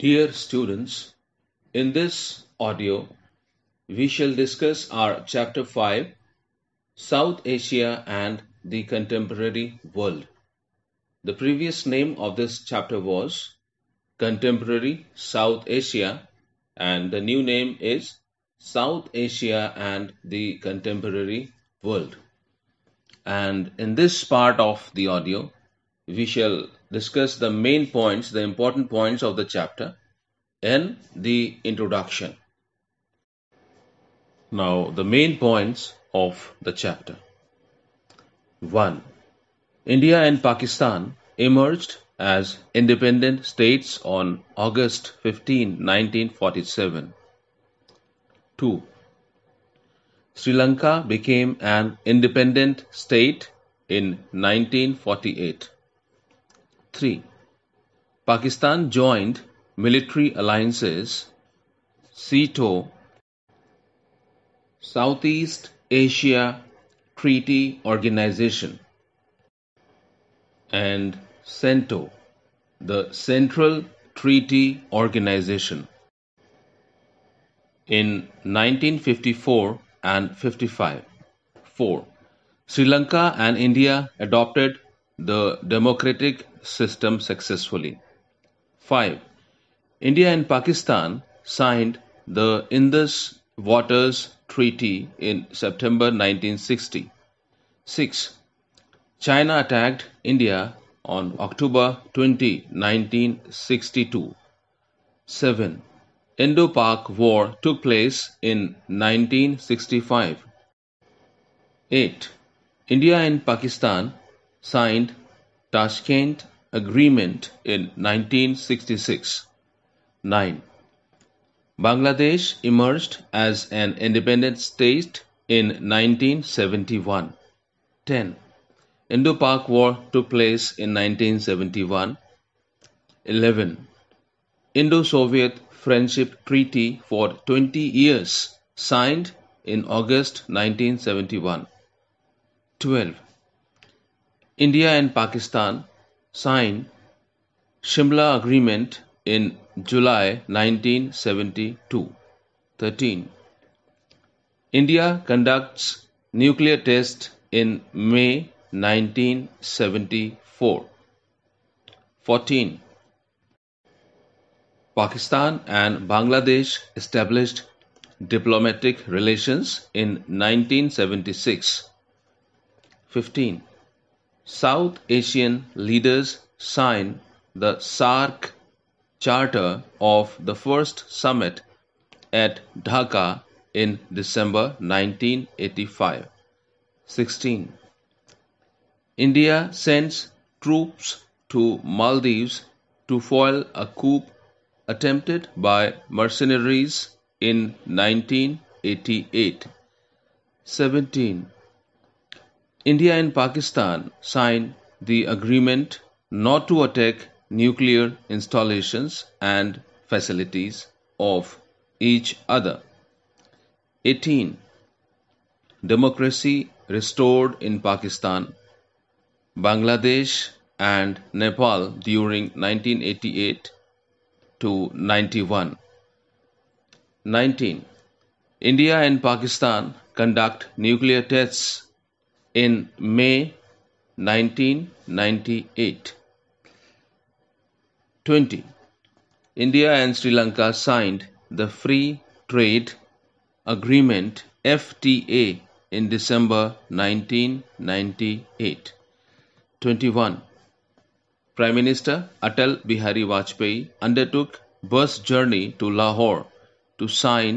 Dear students, in this audio, we shall discuss our Chapter 5 South Asia and the Contemporary World. The previous name of this chapter was Contemporary South Asia, and the new name is South Asia and the Contemporary World. And in this part of the audio, we shall discuss the main points, the important points of the chapter and the introduction. Now, the main points of the chapter 1. India and Pakistan emerged as independent states on August 15, 1947. 2. Sri Lanka became an independent state in 1948. 3. Pakistan joined military alliances CETO, Southeast Asia Treaty Organization, and CENTO, the Central Treaty Organization, in 1954 and 55. 4. Sri Lanka and India adopted the democratic system successfully. 5. India and Pakistan signed the Indus Waters Treaty in September 1960. 6. China attacked India on October 20, 1962. 7. Indo Pak War took place in 1965. 8. India and Pakistan signed Tashkent Agreement in 1966. 9. Bangladesh emerged as an independent state in 1971. 10. Indo-Pak War took place in 1971. 11. Indo-Soviet Friendship Treaty for 20 years signed in August 1971. 12. India and Pakistan signed Shimla Agreement in July 1972. 13. India conducts nuclear test in May 1974. 14. Pakistan and Bangladesh established diplomatic relations in 1976. 15. South Asian leaders sign the SAARC Charter of the first summit at Dhaka in December 1985. 16. India sends troops to Maldives to foil a coup attempted by mercenaries in 1988. 17. India and Pakistan signed the agreement not to attack nuclear installations and facilities of each other. 18. Democracy restored in Pakistan, Bangladesh, and Nepal during 1988 to 91. 19. India and Pakistan conduct nuclear tests in May 1998. 20. India and Sri Lanka signed the Free Trade Agreement FTA in December 1998. 21. Prime Minister Atal Bihari Vajpayee undertook bus journey to Lahore to sign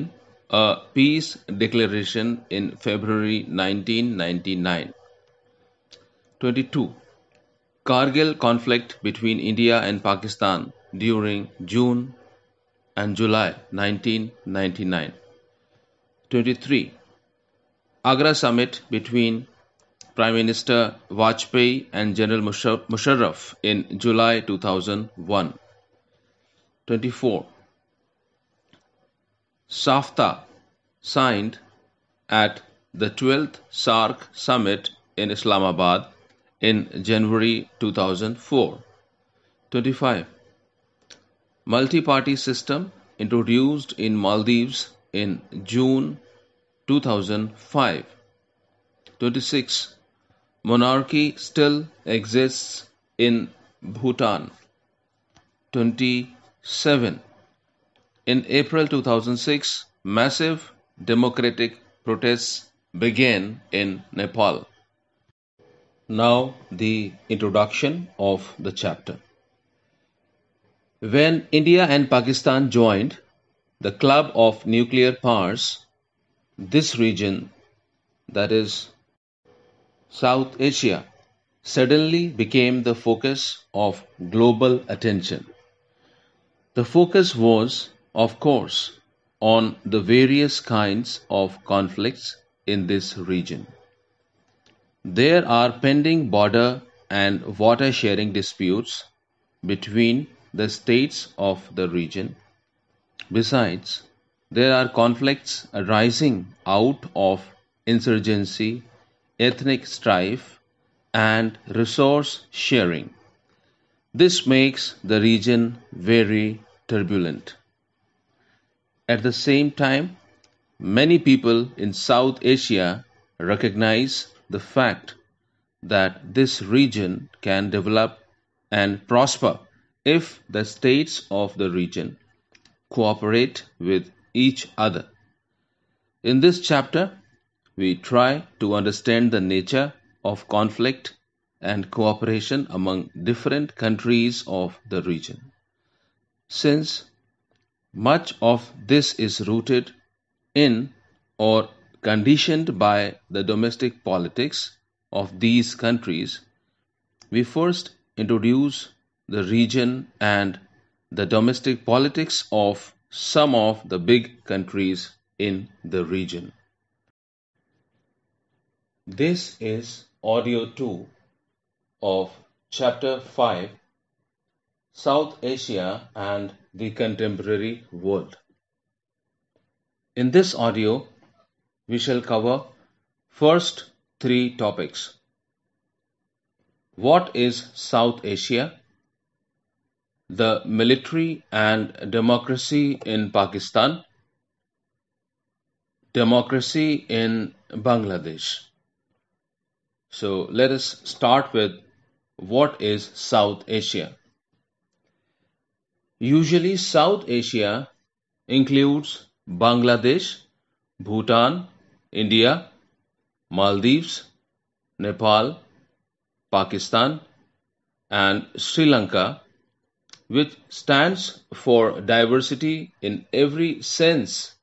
a peace declaration in February 1999. 22. Kargil conflict between India and Pakistan during June and July 1999. 23. Agra summit between Prime Minister Vajpayee and General Musharraf in July 2001. 24. Safta signed at the 12th Sark summit in Islamabad in January 2004. 25. Multi-party system introduced in Maldives in June 2005. 26. Monarchy still exists in Bhutan. 27. In April 2006, massive democratic protests began in Nepal. Now, the introduction of the chapter. When India and Pakistan joined the Club of Nuclear Powers, this region, that is South Asia, suddenly became the focus of global attention. The focus was of course, on the various kinds of conflicts in this region. There are pending border and water sharing disputes between the states of the region. Besides, there are conflicts arising out of insurgency, ethnic strife, and resource sharing. This makes the region very turbulent. At the same time, many people in South Asia recognize the fact that this region can develop and prosper if the states of the region cooperate with each other. In this chapter, we try to understand the nature of conflict and cooperation among different countries of the region. Since much of this is rooted in or conditioned by the domestic politics of these countries. We first introduce the region and the domestic politics of some of the big countries in the region. This is audio 2 of chapter 5 South Asia and the contemporary world. In this audio, we shall cover first three topics. What is South Asia? The military and democracy in Pakistan. Democracy in Bangladesh. So let us start with what is South Asia? Usually South Asia includes Bangladesh, Bhutan, India, Maldives, Nepal, Pakistan, and Sri Lanka, which stands for diversity in every sense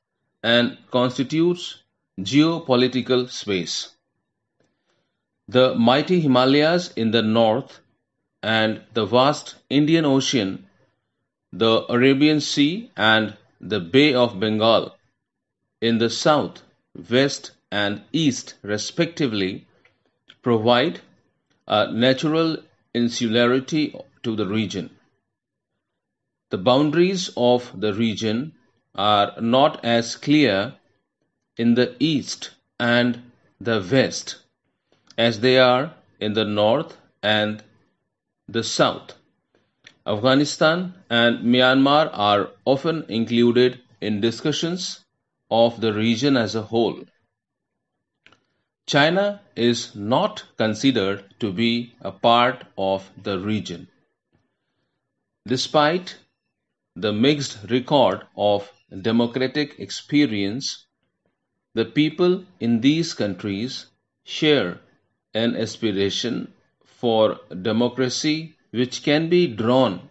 and constitutes geopolitical space. The mighty Himalayas in the north and the vast Indian Ocean the Arabian Sea and the Bay of Bengal in the south, west and east respectively provide a natural insularity to the region. The boundaries of the region are not as clear in the east and the west as they are in the north and the south. Afghanistan and Myanmar are often included in discussions of the region as a whole. China is not considered to be a part of the region. Despite the mixed record of democratic experience, the people in these countries share an aspiration for democracy which can be drawn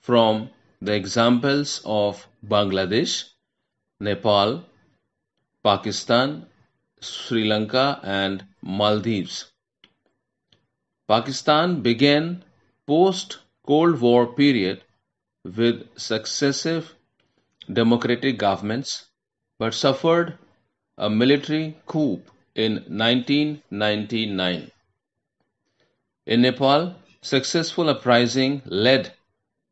from the examples of Bangladesh, Nepal, Pakistan, Sri Lanka, and Maldives. Pakistan began post Cold War period with successive democratic governments but suffered a military coup in 1999. In Nepal, Successful uprising led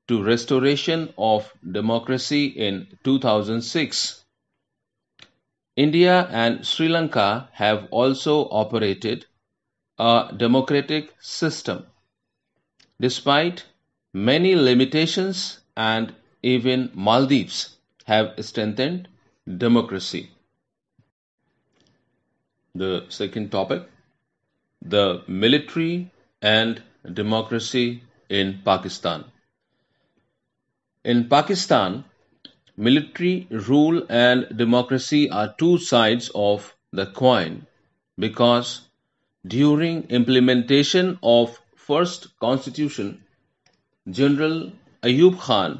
to restoration of democracy in 2006. India and Sri Lanka have also operated a democratic system. Despite many limitations and even Maldives have strengthened democracy. The second topic the military and democracy in Pakistan. In Pakistan, military rule and democracy are two sides of the coin because during implementation of first constitution general ayub khan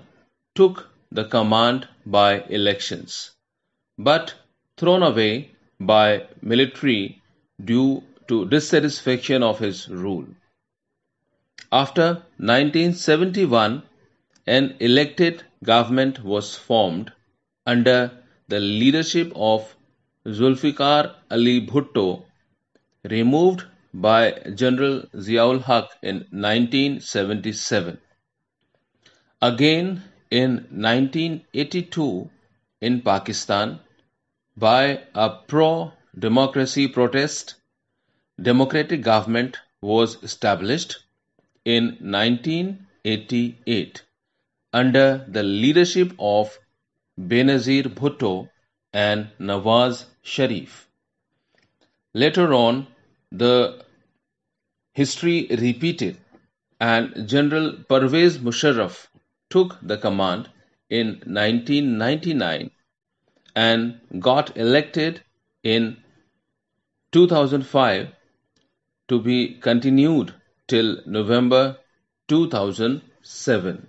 took the command by elections but thrown away by military due to dissatisfaction of his rule after 1971, an elected government was formed under the leadership of Zulfikar Ali Bhutto, removed by General Ziaul Haq in 1977. Again in 1982 in Pakistan, by a pro democracy protest, democratic government was established in 1988 under the leadership of Benazir Bhutto and Nawaz Sharif. Later on, the history repeated and General Parvez Musharraf took the command in 1999 and got elected in 2005 to be continued till November 2007.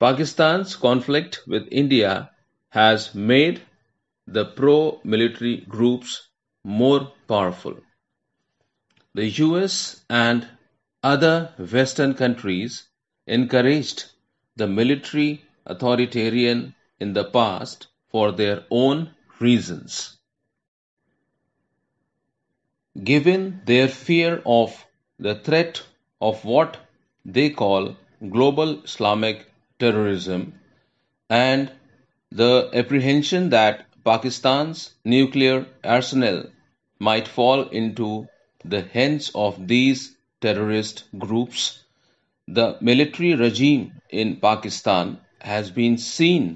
Pakistan's conflict with India has made the pro-military groups more powerful. The US and other Western countries encouraged the military authoritarian in the past for their own reasons. Given their fear of the threat of what they call global Islamic terrorism and the apprehension that Pakistan's nuclear arsenal might fall into the hands of these terrorist groups. The military regime in Pakistan has been seen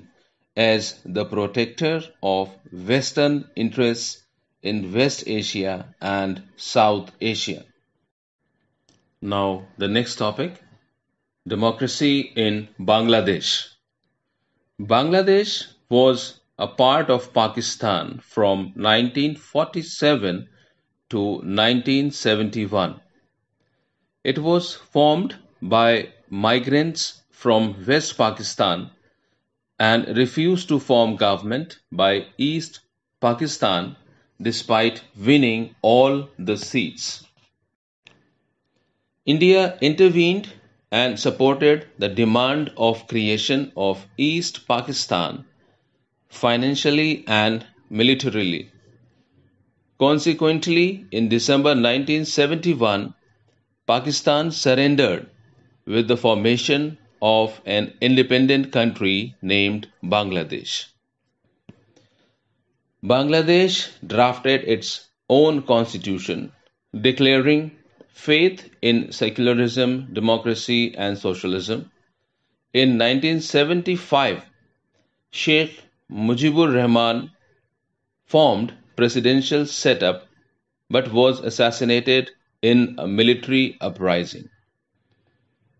as the protector of Western interests in West Asia and South Asia. Now, the next topic democracy in Bangladesh. Bangladesh was a part of Pakistan from 1947 to 1971. It was formed by migrants from West Pakistan and refused to form government by East Pakistan despite winning all the seats. India intervened and supported the demand of creation of East Pakistan financially and militarily. Consequently, in December 1971, Pakistan surrendered with the formation of an independent country named Bangladesh. Bangladesh drafted its own constitution, declaring Faith in Secularism, Democracy and Socialism. In 1975, Sheikh Mujibur Rahman formed presidential setup but was assassinated in a military uprising.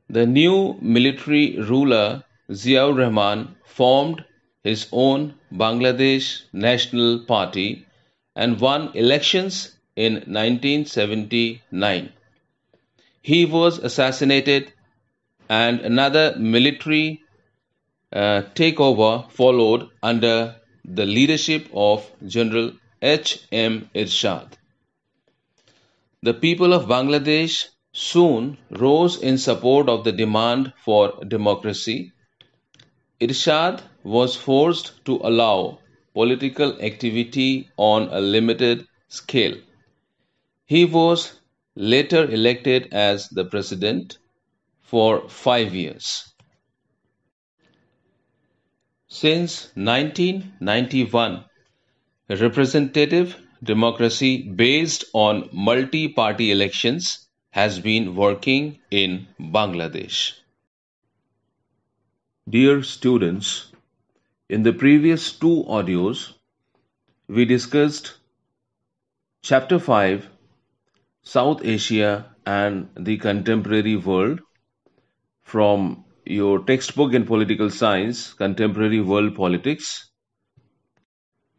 The new military ruler Ziaur Rahman formed his own Bangladesh National Party and won elections in 1979 he was assassinated and another military uh, takeover followed under the leadership of General H. M. Irshad. The people of Bangladesh soon rose in support of the demand for democracy. Irshad was forced to allow political activity on a limited scale. He was later elected as the president for five years. Since 1991, representative democracy based on multi party elections has been working in Bangladesh. Dear students, in the previous two audios, we discussed Chapter 5 South Asia and the Contemporary World from your textbook in political science, Contemporary World Politics.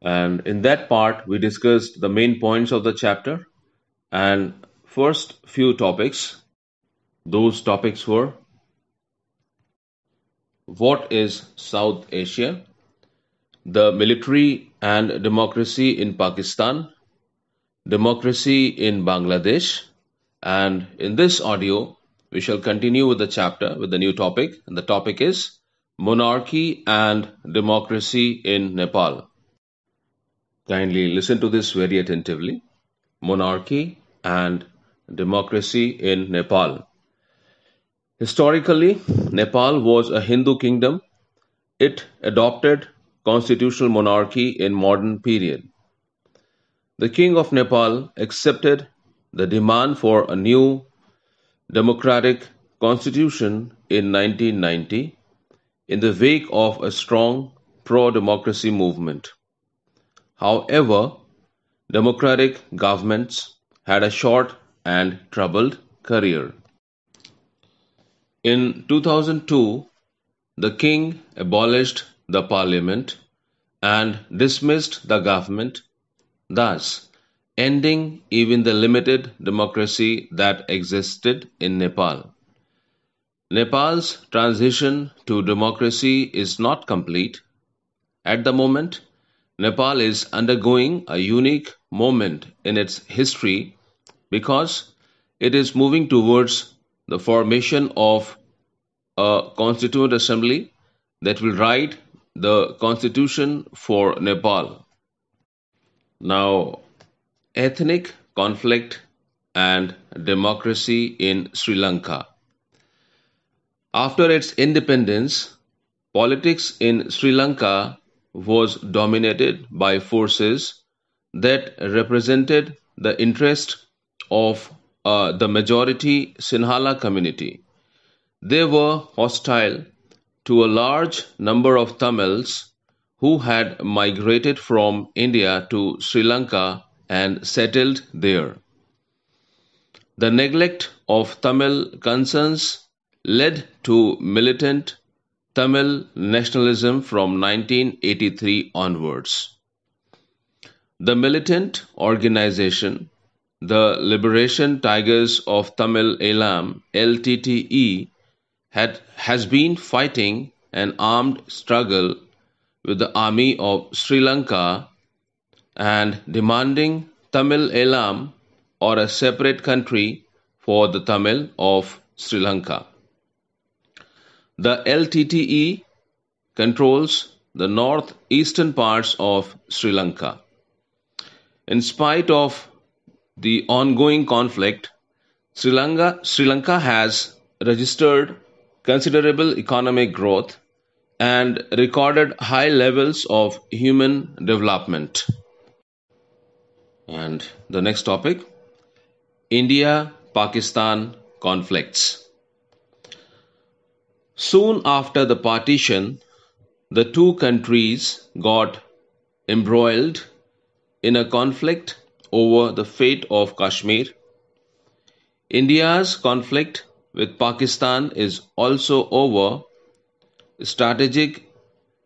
And in that part, we discussed the main points of the chapter and first few topics. Those topics were What is South Asia? The military and democracy in Pakistan Democracy in Bangladesh. And in this audio, we shall continue with the chapter with the new topic. And the topic is Monarchy and Democracy in Nepal. Kindly listen to this very attentively. Monarchy and Democracy in Nepal. Historically, Nepal was a Hindu kingdom. It adopted constitutional monarchy in modern period. The King of Nepal accepted the demand for a new democratic constitution in 1990 in the wake of a strong pro democracy movement. However, democratic governments had a short and troubled career. In 2002, the king abolished the parliament and dismissed the government thus ending even the limited democracy that existed in Nepal. Nepal's transition to democracy is not complete. At the moment, Nepal is undergoing a unique moment in its history because it is moving towards the formation of a constituent assembly that will write the constitution for Nepal. Now, ethnic conflict and democracy in Sri Lanka. After its independence, politics in Sri Lanka was dominated by forces that represented the interest of uh, the majority Sinhala community. They were hostile to a large number of Tamils who had migrated from India to Sri Lanka and settled there. The neglect of Tamil concerns led to militant Tamil nationalism from 1983 onwards. The militant organization, the Liberation Tigers of Tamil Elam LTTE, had, has been fighting an armed struggle with the army of Sri Lanka and demanding Tamil Elam or a separate country for the Tamil of Sri Lanka. The LTTE controls the northeastern parts of Sri Lanka. In spite of the ongoing conflict, Sri Lanka, Sri Lanka has registered considerable economic growth and recorded high levels of human development. And the next topic India Pakistan conflicts. Soon after the partition, the two countries got embroiled in a conflict over the fate of Kashmir. India's conflict with Pakistan is also over strategic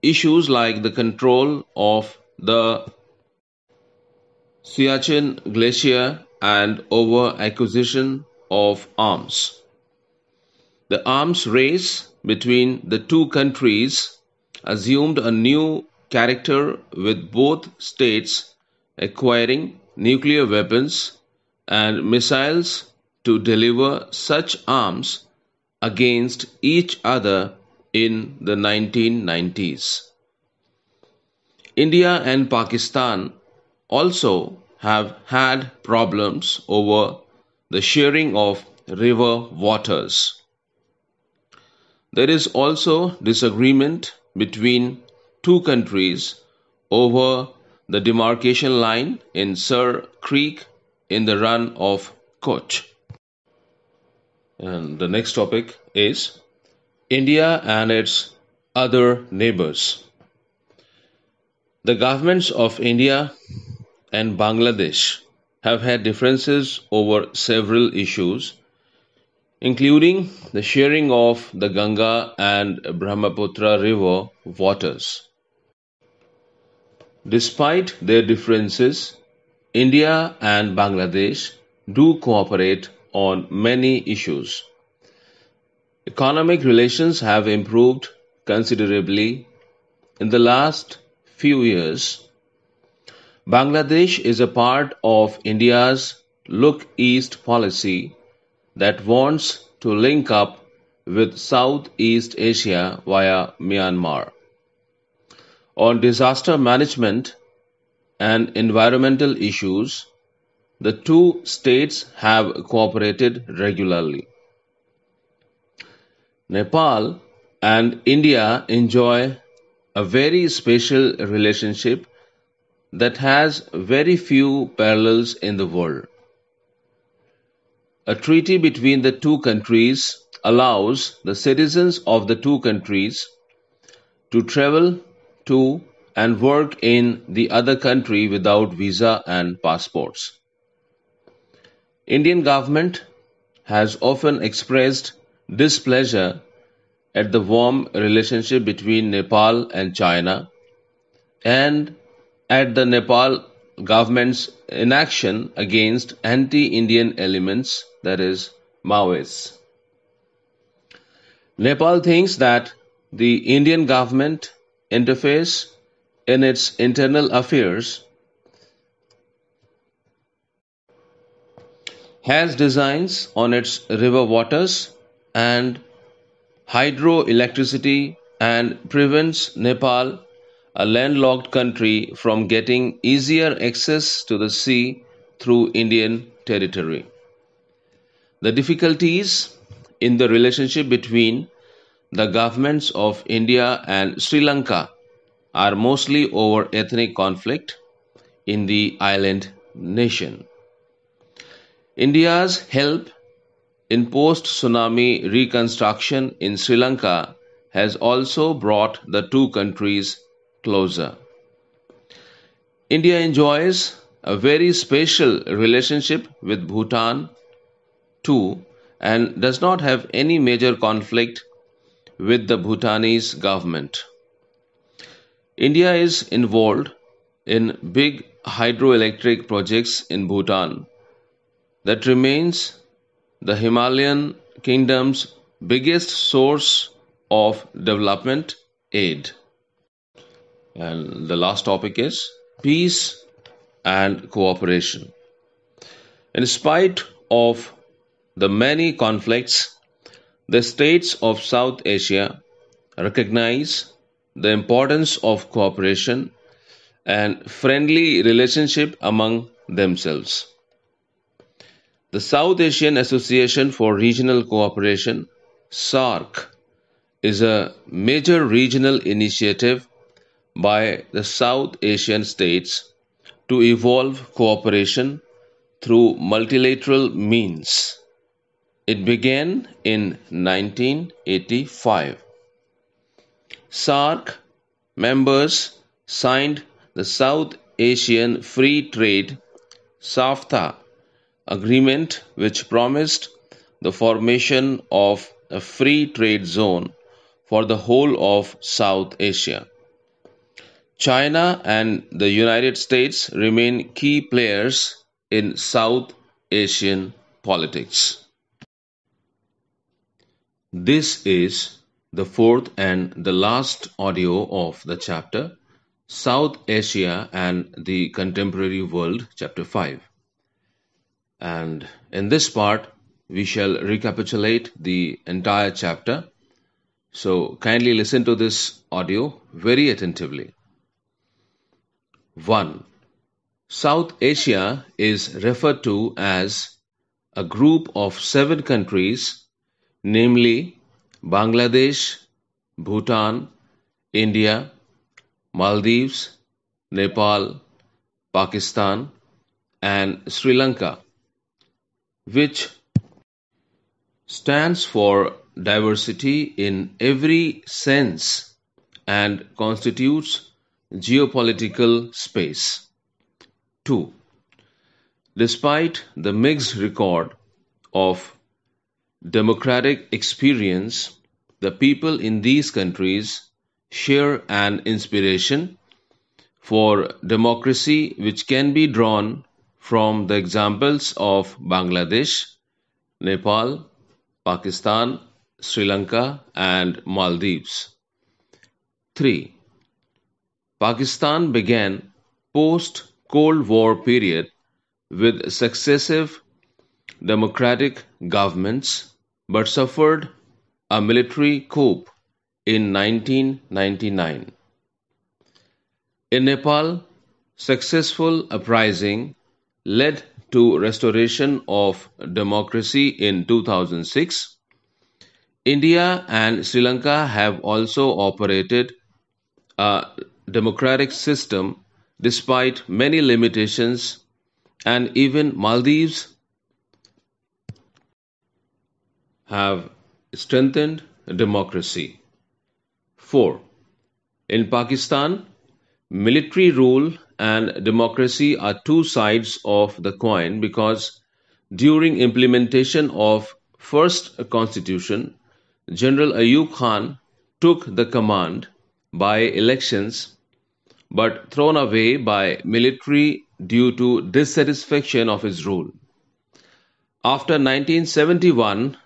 issues like the control of the Siachen Glacier and over acquisition of arms. The arms race between the two countries assumed a new character with both states acquiring nuclear weapons and missiles to deliver such arms against each other in the 1990s. India and Pakistan also have had problems over the sharing of river waters. There is also disagreement between two countries over the demarcation line in Sir Creek in the run of Kutch. And the next topic is India and its other neighbors. The governments of India and Bangladesh have had differences over several issues, including the sharing of the Ganga and Brahmaputra river waters. Despite their differences, India and Bangladesh do cooperate on many issues. Economic relations have improved considerably in the last few years. Bangladesh is a part of India's Look East policy that wants to link up with Southeast Asia via Myanmar. On disaster management and environmental issues, the two states have cooperated regularly. Nepal and India enjoy a very special relationship that has very few parallels in the world. A treaty between the two countries allows the citizens of the two countries to travel to and work in the other country without visa and passports. Indian government has often expressed displeasure at the warm relationship between Nepal and China and at the Nepal government's inaction against anti Indian elements, that is, Maoists. Nepal thinks that the Indian government interferes in its internal affairs, has designs on its river waters, and hydroelectricity and prevents Nepal, a landlocked country, from getting easier access to the sea through Indian territory. The difficulties in the relationship between the governments of India and Sri Lanka are mostly over ethnic conflict in the island nation. India's help in post tsunami reconstruction in Sri Lanka has also brought the two countries closer. India enjoys a very special relationship with Bhutan too and does not have any major conflict with the Bhutanese government. India is involved in big hydroelectric projects in Bhutan that remains the Himalayan kingdom's biggest source of development aid. And the last topic is peace and cooperation. In spite of the many conflicts, the states of South Asia recognize the importance of cooperation and friendly relationship among themselves. The South Asian Association for Regional Cooperation, SARC, is a major regional initiative by the South Asian states to evolve cooperation through multilateral means. It began in 1985. SARC members signed the South Asian Free Trade SAFTA agreement which promised the formation of a free trade zone for the whole of South Asia. China and the United States remain key players in South Asian politics. This is the fourth and the last audio of the chapter South Asia and the Contemporary World, Chapter 5. And in this part, we shall recapitulate the entire chapter. So kindly listen to this audio very attentively. 1. South Asia is referred to as a group of seven countries, namely Bangladesh, Bhutan, India, Maldives, Nepal, Pakistan, and Sri Lanka which stands for diversity in every sense and constitutes geopolitical space. 2. Despite the mixed record of democratic experience, the people in these countries share an inspiration for democracy which can be drawn from the examples of Bangladesh, Nepal, Pakistan, Sri Lanka, and Maldives. 3. Pakistan began post Cold War period with successive democratic governments but suffered a military coup in 1999. In Nepal, successful uprising led to restoration of democracy in 2006. India and Sri Lanka have also operated a democratic system despite many limitations and even Maldives have strengthened democracy. 4. In Pakistan, military rule and democracy are two sides of the coin because during implementation of first constitution, General Ayub Khan took the command by elections but thrown away by military due to dissatisfaction of his rule. After 1971,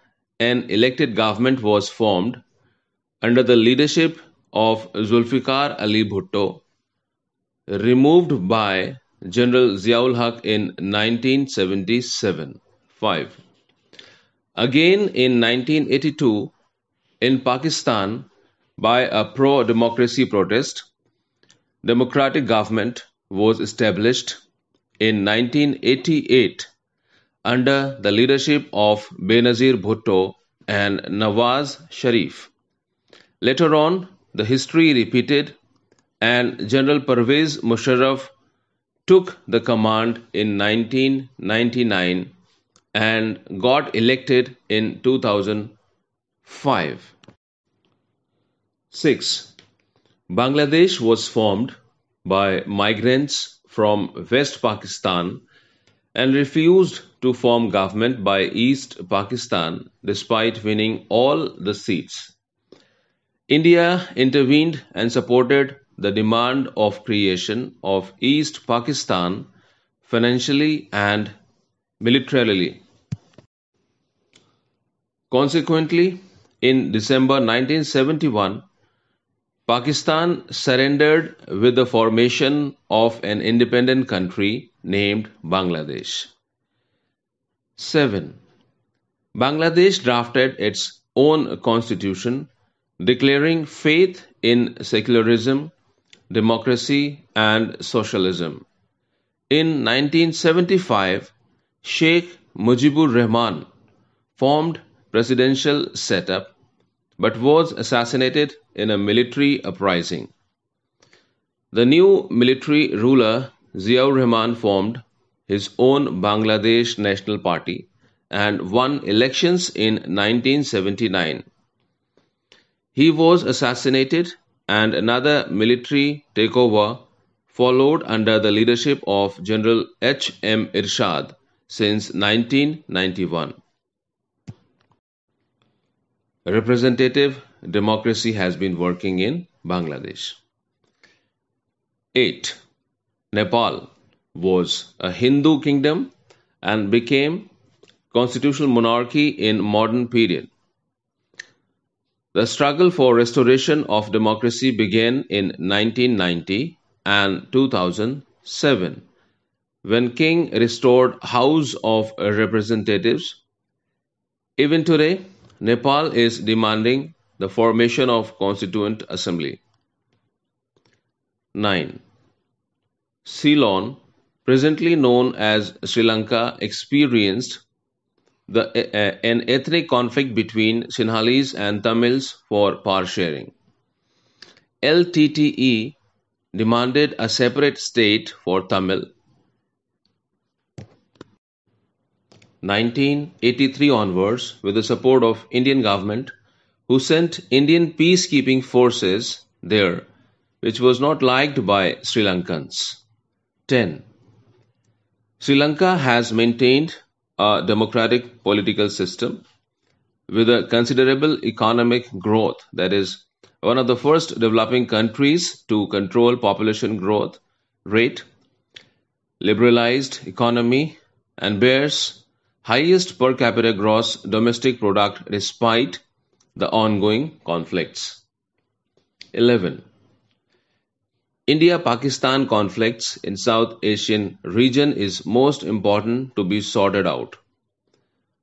an elected government was formed under the leadership of Zulfikar Ali Bhutto Removed by General Ziaul Haq in 1977. 5. Again in 1982 in Pakistan by a pro-democracy protest, democratic government was established in 1988 under the leadership of Benazir Bhutto and Nawaz Sharif. Later on, the history repeated and General Parvez Musharraf took the command in 1999 and got elected in 2005. 6. Bangladesh was formed by migrants from West Pakistan and refused to form government by East Pakistan despite winning all the seats. India intervened and supported the demand of creation of East Pakistan financially and militarily. Consequently, in December 1971, Pakistan surrendered with the formation of an independent country named Bangladesh. 7. Bangladesh drafted its own constitution declaring faith in secularism democracy and socialism. In 1975, Sheikh Mujibur Rahman formed presidential setup but was assassinated in a military uprising. The new military ruler Ziaur Rahman formed his own Bangladesh National Party and won elections in 1979. He was assassinated and another military takeover followed under the leadership of General H. M. Irshad since 1991. Representative democracy has been working in Bangladesh. 8. Nepal was a Hindu kingdom and became constitutional monarchy in modern period. The struggle for restoration of democracy began in 1990 and 2007 when King restored House of Representatives. Even today, Nepal is demanding the formation of Constituent Assembly. 9. Ceylon, presently known as Sri Lanka, experienced an ethnic conflict between Sinhalese and Tamils for power sharing. LTTE demanded a separate state for Tamil. 1983 onwards, with the support of Indian government, who sent Indian peacekeeping forces there, which was not liked by Sri Lankans. 10. Sri Lanka has maintained a democratic political system with a considerable economic growth that is one of the first developing countries to control population growth rate liberalized economy and bears highest per capita gross domestic product despite the ongoing conflicts 11 India-Pakistan conflicts in South Asian region is most important to be sorted out.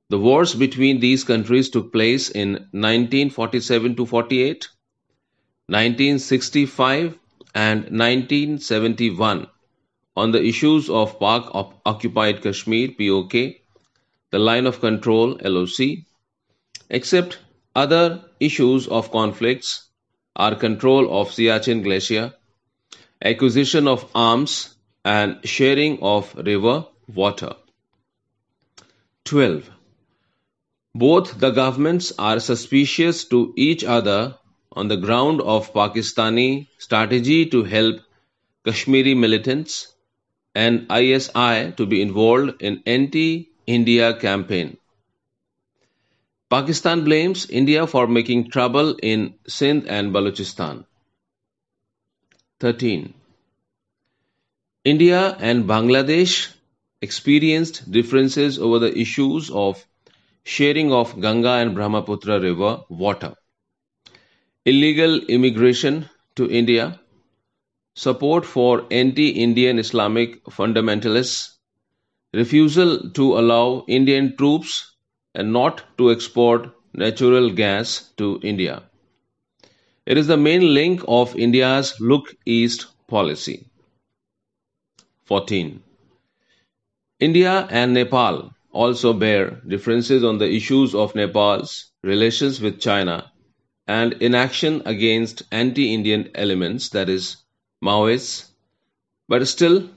The wars between these countries took place in 1947-48, 1965 and 1971 on the issues of Pak occupied Kashmir POK, the line of control LOC, except other issues of conflicts are control of Siachen Glacier acquisition of arms, and sharing of river water. 12. Both the governments are suspicious to each other on the ground of Pakistani strategy to help Kashmiri militants and ISI to be involved in anti-India campaign. Pakistan blames India for making trouble in Sindh and Balochistan. 13. India and Bangladesh experienced differences over the issues of sharing of Ganga and Brahmaputra river water, illegal immigration to India, support for anti Indian Islamic fundamentalists, refusal to allow Indian troops and not to export natural gas to India. It is the main link of India's Look East policy. 14. India and Nepal also bear differences on the issues of Nepal's relations with China and inaction against anti Indian elements, that is, Maoists. But still,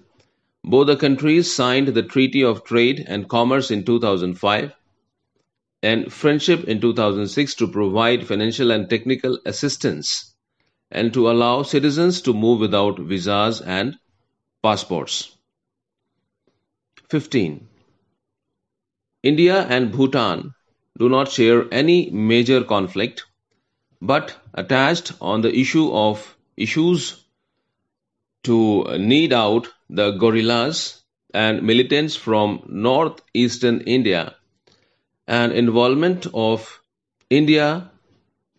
both the countries signed the Treaty of Trade and Commerce in 2005 and Friendship in 2006 to provide financial and technical assistance and to allow citizens to move without visas and passports. 15. India and Bhutan do not share any major conflict but attached on the issue of issues to need out the guerrillas and militants from northeastern India and involvement of India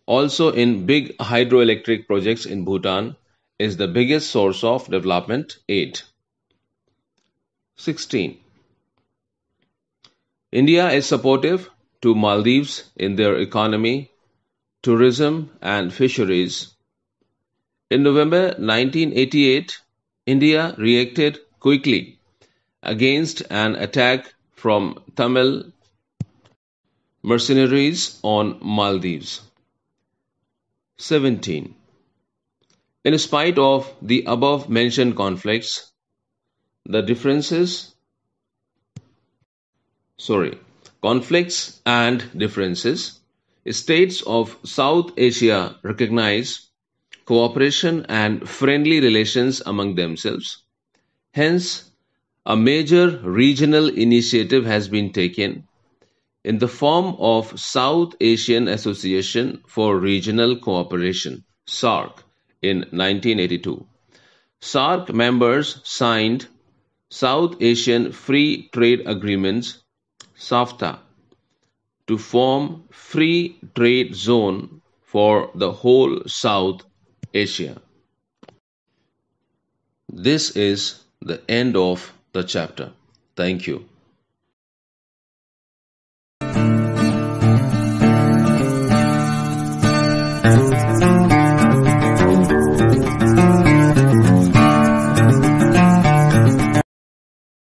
also in big hydroelectric projects in Bhutan is the biggest source of development aid. 16. India is supportive to Maldives in their economy, tourism, and fisheries. In November 1988, India reacted quickly against an attack from Tamil Mercenaries on Maldives. 17. In spite of the above mentioned conflicts, the differences, sorry, conflicts and differences, states of South Asia recognize cooperation and friendly relations among themselves. Hence, a major regional initiative has been taken in the form of South Asian Association for Regional Cooperation (SARC) in 1982. SARC members signed South Asian Free Trade Agreements (SAFTA) to form free trade zone for the whole South Asia. This is the end of the chapter. Thank you.